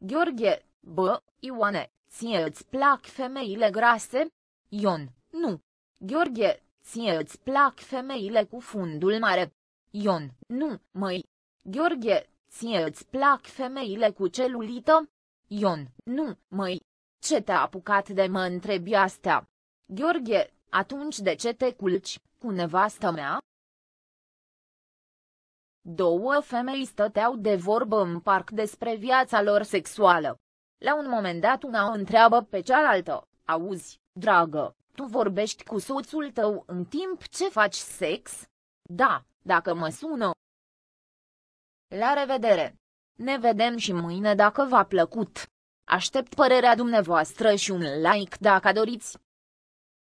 Gheorghe, bă, Ioane, ție îți plac femeile grase? Ion, nu. Gheorghe, ție îți plac femeile cu fundul mare? Ion, nu, măi. Gheorghe, ție îți plac femeile cu celulită? Ion, nu, măi. Ce te-a apucat de mă întrebi astea? Gheorghe, atunci de ce te culci cu nevastă mea? Două femei stăteau de vorbă în parc despre viața lor sexuală. La un moment dat una o întreabă pe cealaltă, auzi, dragă, tu vorbești cu soțul tău în timp ce faci sex? Da, dacă mă sună. La revedere! Ne vedem și mâine dacă v-a plăcut. Aștept părerea dumneavoastră și un like dacă doriți.